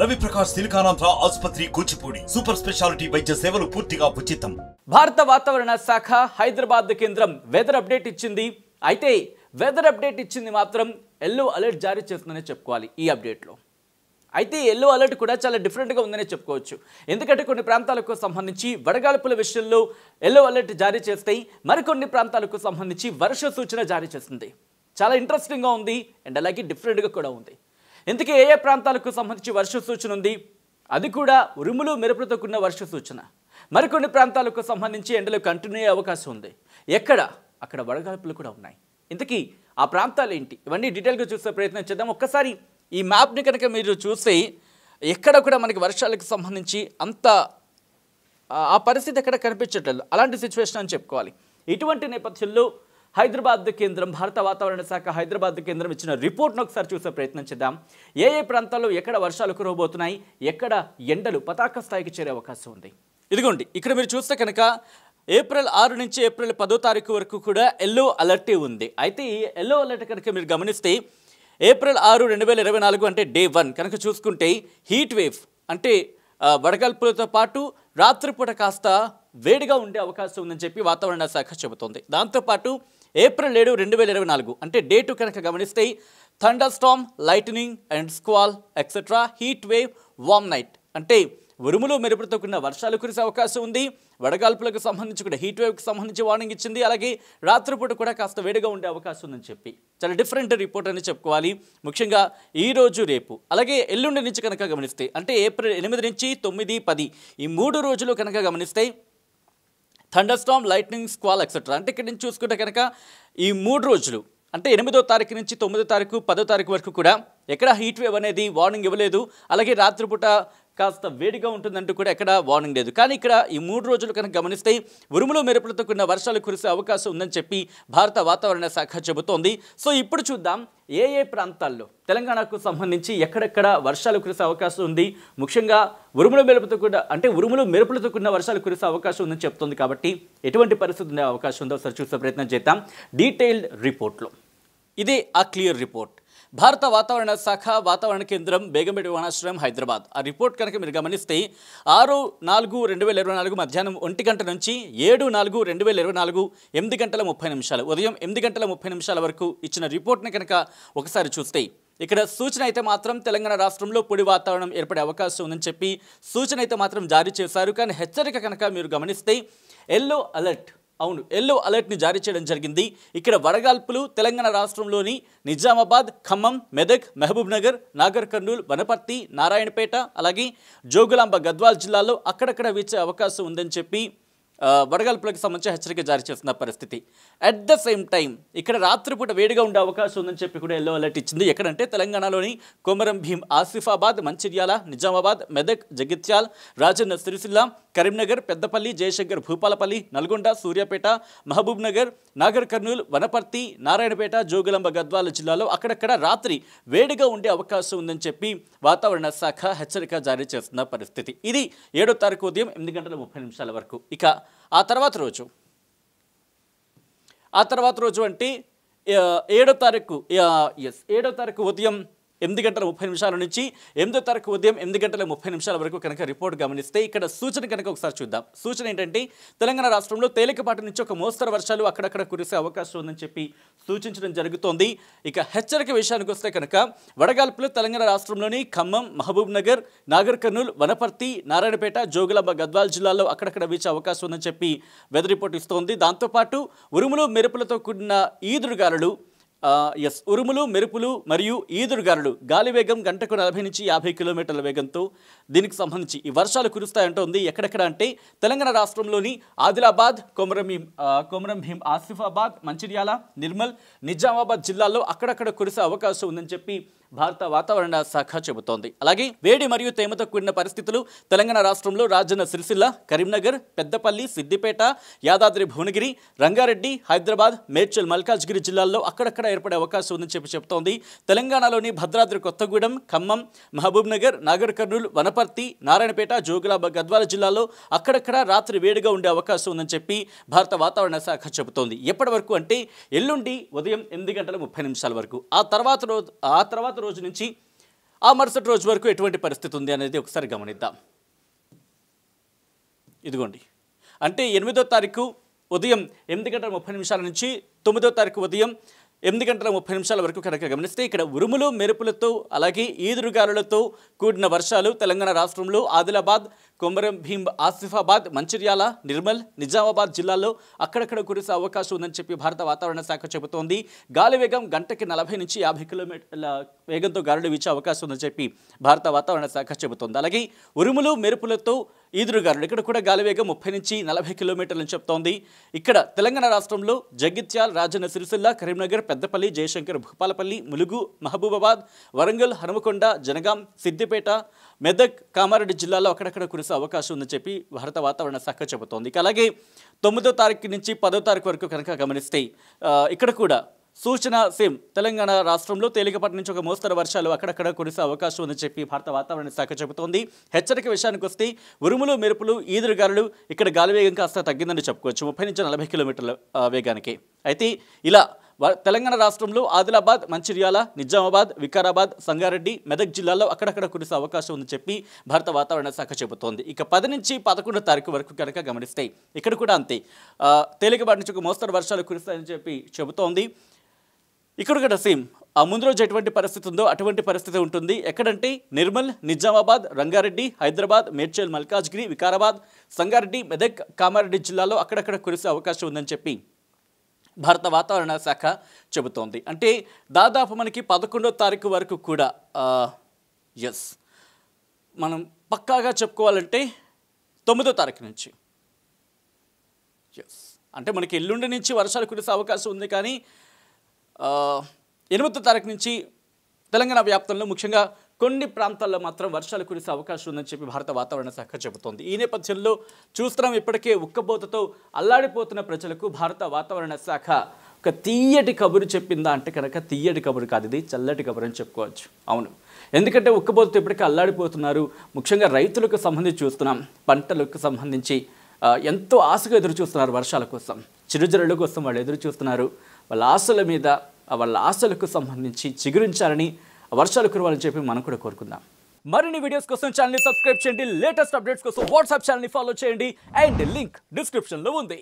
రవిప్రకాష్ సిలికానాంధ్ర ఆసుపత్రి Kuchipudi super speciality వైద్య సేవలు పూర్తిగా ఉచితం భారత వాతావరణ శాఖ హైదరాబాద్ కేంద్రం వెదర్ అప్డేట్ ఇచ్చింది అయితే వెదర్ అప్డేట్ ఇచ్చింది మాత్రం ఎల్లో అలర్ట్ జారీ చేస్తుందని చెప్పుకోవాలి ఈ అప్డేట్లో అయితే ఎల్లో అలర్ట్ కూడా చాలా డిఫరెంట్గా ఉందనే చెప్పుకోవచ్చు ఎందుకంటే కొన్ని ప్రాంతాలకు సంబంధించి వడగాల్పుల విషయంలో ఎల్లో అలర్ట్ జారీ చేస్తాయి మరికొన్ని ప్రాంతాలకు సంబంధించి వర్ష సూచన జారీ చేస్తుంది చాలా ఇంట్రెస్టింగ్గా ఉంది అండ్ అలాగే డిఫరెంట్గా కూడా ఉంది ఇంతకీ ఏ ఏ ప్రాంతాలకు సంబంధించి వర్ష సూచన ఉంది అది కూడా ఉరుములు మెరుపులతో కూడిన వర్ష సూచన మరికొన్ని ప్రాంతాలకు సంబంధించి ఎండలు కంటిన్యూ అయ్యే అవకాశం ఉంది ఎక్కడ అక్కడ వడగాల్పులు కూడా ఉన్నాయి ఇంతకీ ఆ ప్రాంతాలు ఏంటి ఇవన్నీ డీటెయిల్గా చూసే ప్రయత్నం చేద్దాం ఒక్కసారి ఈ మ్యాప్ని కనుక మీరు చూసి ఎక్కడ కూడా మనకి వర్షాలకు సంబంధించి అంత ఆ పరిస్థితి ఎక్కడ కనిపించట్లేదు అలాంటి సిచ్యువేషన్ అని చెప్పుకోవాలి ఇటువంటి నేపథ్యంలో హైదరాబాద్ కేంద్రం భారత వాతావరణ శాఖ హైదరాబాద్ కేంద్రం ఇచ్చిన రిపోర్ట్ను ఒకసారి చూసే ప్రయత్నం చేద్దాం ఏ ఏ ప్రాంతాల్లో ఎక్కడ వర్షాలు కురవబోతున్నాయి ఎక్కడ ఎండలు పతాక స్థాయికి చేరే అవకాశం ఉంది ఇదిగోండి ఇక్కడ మీరు చూస్తే కనుక ఏప్రిల్ ఆరు నుంచి ఏప్రిల్ పదో తారీఖు వరకు కూడా ఎల్లో అలర్టే ఉంది అయితే ఈ ఎల్లో అలర్ట్ కనుక మీరు గమనిస్తే ఏప్రిల్ ఆరు రెండు వేల ఇరవై నాలుగు అంటే డే వన్ కనుక చూసుకుంటే హీట్ వేవ్ అంటే వడగల్పులతో పాటు రాత్రిపూట కాస్త వేడిగా ఉండే అవకాశం ఉందని చెప్పి వాతావరణ శాఖ చెబుతోంది దాంతోపాటు ఏప్రిల్ ఏడు రెండు వేల ఇరవై నాలుగు అంటే డేటు కనుక గమనిస్తే thunder storm lightning and squall etcetera heat wave warm night అంటే ఉరుములు మెరుపులతో కూడిన వర్షాలు కురిసే అవకాశం ఉంది వడగాల్పులకు సంబంధించి కూడా హీట్ వేవ్కి సంబంధించి వార్నింగ్ ఇచ్చింది అలాగే రాత్రిపూట కూడా కాస్త వేడిగా ఉండే అవకాశం ఉందని చెప్పి చాలా డిఫరెంట్ రిపోర్ట్ అని చెప్పుకోవాలి ముఖ్యంగా ఈ రోజు రేపు అలాగే ఎల్లుండి నుంచి కనుక గమనిస్తే అంటే ఏప్రిల్ ఎనిమిది నుంచి తొమ్మిది పది ఈ మూడు రోజులు కనుక గమనిస్తే thunder storm lightning squall etcetera అంటే ఇక్కడ నుంచి చూసుకుంటే కనుక ఈ మూడు రోజులు అంటే ఎనిమిదో తారీఖు నుంచి తొమ్మిదో తారీఖు పదో తారీఖు వరకు కూడా ఎక్కడ హీట్ వేవ్ అనేది వార్నింగ్ ఇవ్వలేదు అలాగే రాత్రిపూట కాస్త వేడిగా ఉంటుందంటూ కూడా ఎక్కడ వార్నింగ్ లేదు కానీ ఇక్కడ ఈ మూడు రోజులు కనుక గమనిస్తే ఉరుములు మెరుపులతో కూడిన వర్షాలు కురిసే అవకాశం ఉందని చెప్పి భారత వాతావరణ శాఖ చెబుతోంది సో ఇప్పుడు చూద్దాం ఏ ఏ ప్రాంతాల్లో తెలంగాణకు సంబంధించి ఎక్కడెక్కడ వర్షాలు కురిసే అవకాశం ఉంది ముఖ్యంగా ఉరుములు మెరుపుతో కూడా అంటే ఉరుములు మెరుపులతో కూడిన వర్షాలు కురిసే అవకాశం ఉందని చెప్తుంది కాబట్టి ఎటువంటి పరిస్థితి ఉండే అవకాశం ఉందో సరి చూసే ప్రయత్నం చేద్దాం డీటెయిల్డ్ రిపోర్ట్లో ఇది ఆ క్లియర్ రిపోర్ట్ భారత వాతావరణ శాఖ వాతావరణ కేంద్రం బేగంపేట విమానాశ్రయం హైదరాబాద్ ఆ రిపోర్ట్ కనుక మీరు గమనిస్తే ఆరు నాలుగు రెండు వేల ఇరవై నాలుగు మధ్యాహ్నం ఒంటి గంట నుంచి ఏడు నాలుగు రెండు వేల ఇరవై నాలుగు ఎనిమిది గంటల ముప్పై నిమిషాలు ఉదయం ఎనిమిది గంటల ముప్పై నిమిషాల వరకు ఇచ్చిన రిపోర్ట్ని కనుక ఒకసారి చూస్తే ఇక్కడ సూచన అయితే మాత్రం తెలంగాణ రాష్ట్రంలో పొడి వాతావరణం ఏర్పడే అవకాశం ఉందని చెప్పి సూచన అయితే మాత్రం జారీ చేశారు కానీ హెచ్చరిక కనుక మీరు గమనిస్తే ఎల్లో అలర్ట్ అవును ఎల్లో అలర్ట్ని జారీ చేయడం జరిగింది ఇక్కడ వడగాల్పులు తెలంగాణ రాష్ట్రంలోని నిజామాబాద్ ఖమ్మం మెదక్ మహబూబ్ నగర్ నాగర్ కర్నూలు వనపర్తి నారాయణపేట అలాగే జోగులాంబ గద్వాల్ జిల్లాల్లో అక్కడక్కడ వీచే అవకాశం ఉందని చెప్పి వడగాల్పులకు సంబంధించి హెచ్చరిక జారీ చేస్తున్న పరిస్థితి అట్ ద సేమ్ టైం ఇక్కడ రాత్రిపూట వేడిగా ఉండే అవకాశం ఉందని చెప్పి కూడా ఎల్లో అలర్ట్ ఇచ్చింది ఎక్కడంటే తెలంగాణలోని కొమరం భీం ఆసిఫాబాద్ మంచిర్యాల నిజామాబాద్ మెదక్ జగిత్యాల్ రాజన్న సిరిసిల్ల కరీంనగర్ పెద్దపల్లి జయశంకర్ భూపాలపల్లి నల్గొండ సూర్యాపేట మహబూబ్ నగర్ నాగర్ కర్నూలు వనపర్తి నారాయణపేట జోగులంబ గద్వాల జిల్లాలో అక్కడక్కడ రాత్రి వేడిగా ఉండే అవకాశం ఉందని చెప్పి వాతావరణ శాఖ హెచ్చరిక జారీ చేస్తున్న పరిస్థితి ఇది ఏడో తారీఖు ఉదయం ఎనిమిది గంటల ముప్పై నిమిషాల వరకు ఇక ఆ తర్వాత రోజు ఆ తర్వాత రోజు అంటే ఏడో తారీఖు ఎస్ ఏడో తారీఖు ఉదయం ఎనిమిది గంటల ముప్పై నిమిషాల నుంచి ఎనిమిదో తారీఖు ఉదయం ఎనిమిది గంటల ముప్పై నిమిషాల వరకు కనుక రిపోర్ట్ గమనిస్తే ఇక్కడ సూచన కనుక ఒకసారి చూద్దాం సూచన ఏంటంటే తెలంగాణ రాష్ట్రంలో తేలికపాటి నుంచి ఒక మోస్తరు వర్షాలు అక్కడక్కడ కురిసే అవకాశం ఉందని చెప్పి సూచించడం జరుగుతోంది ఇక హెచ్చరిక విషయానికి వస్తే కనుక వడగాల్పులు తెలంగాణ రాష్ట్రంలోని ఖమ్మం మహబూబ్ నగర్ నాగర్ కర్నూలు వనపర్తి నారాయణపేట జోగులాంబ గద్వాల్ జిల్లాల్లో అక్కడక్కడ వీచే అవకాశం ఉందని చెప్పి వెదర్ రిపోర్ట్ ఇస్తోంది దాంతోపాటు ఉరుములు మెరుపులతో కూడిన ఈదురుగాలు ఎస్ ఉరుములు మెరుపులు మరియు ఈదురుగాలు గాలి వేగం గంటకు నలభై నుంచి యాభై కిలోమీటర్ల వేగంతో దీనికి సంబంధించి ఈ వర్షాలు ఉంది ఎక్కడెక్కడ అంటే తెలంగాణ రాష్ట్రంలోని ఆదిలాబాద్ కొమరంభీం కొమరంభీం ఆసిఫాబాద్ మంచిర్యాల నిర్మల్ నిజామాబాద్ జిల్లాల్లో అక్కడక్కడ కురిసే అవకాశం ఉందని చెప్పి భారత వాతావరణ శాఖ చెబుతోంది అలాగే వేడి మరియు తేమతో కూడిన పరిస్థితులు తెలంగాణ రాష్ట్రంలో రాజన్న సిరిసిల్ల కరీంనగర్ పెద్దపల్లి సిద్దిపేట యాదాద్రి భువనగిరి రంగారెడ్డి హైదరాబాద్ మేడ్చల్ మల్కాజ్గిరి జిల్లాల్లో అక్కడక్కడ ఏర్పడే అవకాశం ఉందని చెప్పి చెబుతోంది తెలంగాణలోని భద్రాద్రి కొత్తగూడెం ఖమ్మం మహబూబ్ నగర్ నాగర్ కర్నూలు వనపర్తి నారాయణపేట జోగులాబ గద్వాల జిల్లాలో అక్కడక్కడ రాత్రి వేడిగా ఉండే అవకాశం ఉందని చెప్పి భారత వాతావరణ శాఖ చెబుతోంది ఎప్పటి వరకు అంటే ఎల్లుండి ఉదయం ఎనిమిది గంటల ముప్పై నిమిషాల వరకు ఆ తర్వాత రోజు ఆ తర్వాత తర్వాత రోజు నుంచి ఆ మరుసటి రోజు వరకు ఎటువంటి పరిస్థితి ఉంది అనేది ఒకసారి గమనిద్దాం ఇదిగోండి అంటే ఎనిమిదో తారీఖు ఉదయం ఎనిమిది గంటల ముప్పై నిమిషాల నుంచి తొమ్మిదో తారీఖు ఉదయం ఎనిమిది గంటల ముప్పై నిమిషాల వరకు కనుక గమనిస్తే ఇక్కడ ఉరుములు మెరుపులతో అలాగే ఈదురుగాలులతో కూడిన వర్షాలు తెలంగాణ రాష్ట్రంలో ఆదిలాబాద్ కొమరం భీం ఆసిఫాబాద్ మంచిర్యాల నిర్మల్ నిజామాబాద్ జిల్లాల్లో అక్కడక్కడ కురిసే అవకాశం ఉందని చెప్పి భారత వాతావరణ శాఖ చెబుతోంది గాలి వేగం గంటకి నలభై నుంచి యాభై కిలోమీటర్ల వేగంతో గాలులు వీచే అవకాశం ఉందని చెప్పి భారత వాతావరణ శాఖ చెబుతోంది అలాగే ఉరుములు మెరుపులతో ఈదురుగారులు ఇక్కడ కూడా గాలివేగం ముప్పై నుంచి నలభై అని చెప్తోంది ఇక్కడ తెలంగాణ రాష్ట్రంలో జగిత్యాల్ రాజన్న సిరిసిల్ల కరీంనగర్ పెద్దపల్లి జయశంకర్ భూపాలపల్లి ములుగు మహబూబాబాద్ వరంగల్ హనుమకొండ జనగాం సిద్దిపేట మెదక్ కామారెడ్డి జిల్లాలో అక్కడక్కడ కురిసే అవకాశం ఉందని చెప్పి భారత వాతావరణ శాఖ చెబుతోంది అలాగే తొమ్మిదో తారీఖు నుంచి పదో తారీఖు వరకు కనుక గమనిస్తే ఇక్కడ కూడా సూచన సేమ్ తెలంగాణ రాష్ట్రంలో తేలికపాటి నుంచి ఒక మోస్తరు వర్షాలు అక్కడక్కడ కురిసే అవకాశం ఉందని చెప్పి భారత వాతావరణ శాఖ చెబుతోంది హెచ్చరిక విషయానికి వస్తే ఉరుములు మెరుపులు ఈదురుగాలులు ఇక్కడ గాలి వేగం కాస్త తగ్గిందని చెప్పుకోవచ్చు ముప్పై నుంచి నలభై కిలోమీటర్ల వేగానికి అయితే ఇలా తెలంగాణ రాష్ట్రంలో ఆదిలాబాద్ మంచిర్యాల నిజామాబాద్ వికారాబాద్ సంగారెడ్డి మెదక్ జిల్లాల్లో అక్కడక్కడ కురిసే అవకాశం ఉందని చెప్పి భారత వాతావరణ శాఖ చెబుతోంది ఇక పది నుంచి పదకొండు తారీఖు వరకు కనుక గమనిస్తాయి ఇక్కడ కూడా అంతే తేలికపాటి నుంచి ఒక మోస్తరు వర్షాలు కురుస్తాయని చెప్పి చెబుతోంది ఇక్కడ కూడా సేమ్ ఆ ముందు రోజు ఎటువంటి పరిస్థితి ఉందో అటువంటి పరిస్థితి ఉంటుంది ఎక్కడంటే నిర్మల్ నిజామాబాద్ రంగారెడ్డి హైదరాబాద్ మేడ్చల్ మల్కాజ్గిరి వికారాబాద్ సంగారెడ్డి మెదక్ కామారెడ్డి జిల్లాలో అక్కడక్కడ కురిసే అవకాశం ఉందని చెప్పి భారత వాతావరణ శాఖ చెబుతోంది అంటే దాదాపు మనకి పదకొండో తారీఖు వరకు కూడా ఎస్ మనం పక్కాగా చెప్పుకోవాలంటే తొమ్మిదో తారీఖు నుంచి ఎస్ అంటే మనకి ఎల్లుండి నుంచి వర్షాలు కురిసే అవకాశం ఉంది కానీ ఎనిమిదో తారీఖు నుంచి తెలంగాణ వ్యాప్తంలో ముఖ్యంగా కొన్ని ప్రాంతాల్లో మాత్రం వర్షాలు కురిసే అవకాశం ఉందని చెప్పి భారత వాతావరణ శాఖ చెబుతోంది ఈ నేపథ్యంలో చూస్తున్నాం ఇప్పటికే ఉక్కబోతతో అల్లాడిపోతున్న ప్రజలకు భారత వాతావరణ శాఖ ఒక తీయటి కబురు చెప్పిందా అంటే కనుక తీయటి కబురు కాదు ఇది చల్లటి కబురు అని చెప్పుకోవచ్చు అవును ఎందుకంటే ఉక్కబోతతో ఇప్పటికే అల్లాడిపోతున్నారు ముఖ్యంగా రైతులకు సంబంధించి చూస్తున్నాం పంటలకు సంబంధించి ఎంతో ఆశగా ఎదురు చూస్తున్నారు వర్షాల కోసం చిరుజరుల కోసం వాళ్ళు ఎదురు చూస్తున్నారు వాళ్ళ ఆశల మీద వాళ్ళ ఆశలకు సంబంధించి చిగురించాలని వర్షాలు కురవాలని చెప్పి మనం కూడా కోరుకుందాం మరిన్ని వీడియోస్ కోసం ఛానల్ని సబ్స్క్రైబ్ చేయండి లేటెస్ట్ అప్డేట్స్ కోసం వాట్సాప్ ఛానల్ని ఫాలో చేయండి అండ్ లింక్ డిస్క్రిప్షన్లో ఉంది